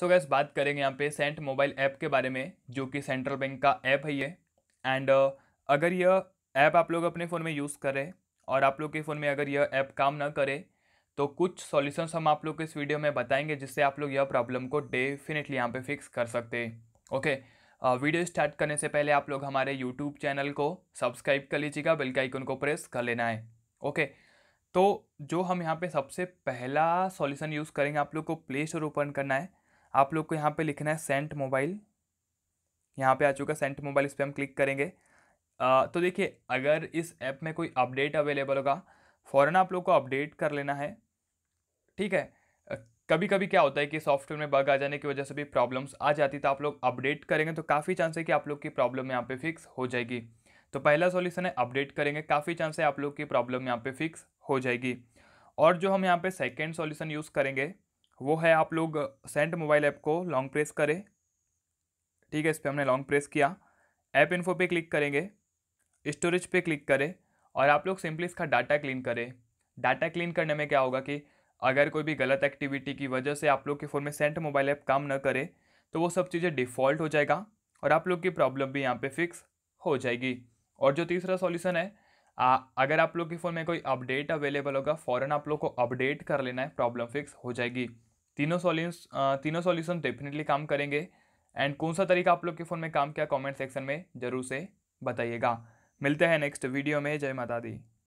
सो gas बात करेंगे यहाँ पे सेंट मोबाइल ऐप के बारे में जो कि सेंट्रल बैंक का ऐप है ये एंड uh, अगर यह ऐप आप लोग अपने फ़ोन में यूज़ करें और आप लोग के फ़ोन में अगर यह ऐप काम ना करे तो कुछ सॉल्यूशंस हम आप लोग को इस वीडियो में बताएंगे जिससे आप लोग यह प्रॉब्लम को डेफिनेटली यहाँ पे फिक्स कर सकते हैं ओके वीडियो स्टार्ट करने से पहले आप लोग हमारे यूट्यूब चैनल को सब्सक्राइब कर लीजिएगा बेल का आइकन को प्रेस कर लेना है ओके तो जो हम यहाँ पे सबसे पहला सॉल्यूशन यूज़ करेंगे आप लोग को प्ले स्टोर ओपन करना है आप लोग को यहाँ पे लिखना है सेंट मोबाइल यहाँ पे आ चुका सेंट मोबाइल इस पर हम क्लिक करेंगे आ, तो देखिए अगर इस ऐप में कोई अपडेट अवेलेबल होगा फ़ौरन आप लोग को अपडेट कर लेना है ठीक है कभी कभी क्या होता है कि सॉफ्टवेयर में बग आ जाने की वजह से भी प्रॉब्लम्स आ जाती तो आप लोग अपडेट करेंगे तो काफ़ी चांस है कि आप लोग की प्रॉब्लम यहाँ पे फिक्स हो जाएगी तो पहला सॉल्यूशन है अपडेट करेंगे काफ़ी चांस है आप लोग की प्रॉब्लम यहाँ पे फिक्स हो जाएगी और जो हम यहाँ पे सेकेंड सॉल्यूशन यूज़ करेंगे वो है आप लोग सेंट मोबाइल ऐप को लॉन्ग प्रेस करें ठीक है इस पर हमने लॉन्ग प्रेस किया ऐप इन्फो पे क्लिक करेंगे स्टोरेज पे क्लिक करें और आप लोग सिंपली इसका डाटा क्लीन करें डाटा क्लीन करने में क्या होगा कि अगर कोई भी गलत एक्टिविटी की वजह से आप लोग के फ़ोन में सेंट मोबाइल ऐप काम ना करे तो वो सब चीज़ें डिफ़ॉल्ट हो जाएगा और आप लोग की प्रॉब्लम भी यहाँ पर फिक्स हो जाएगी और जो तीसरा सॉल्यूशन है आ, अगर आप लोग के फ़ोन में कोई अपडेट अवेलेबल होगा फ़ौरन आप लोग को अपडेट कर लेना है प्रॉब्लम फिक्स हो जाएगी तीनों सॉल्यूस तीनों सॉल्यूशन डेफिनेटली काम करेंगे एंड कौन सा तरीका आप लोग के फ़ोन में काम किया कमेंट सेक्शन में ज़रूर से बताइएगा मिलते हैं नेक्स्ट वीडियो में जय माता दी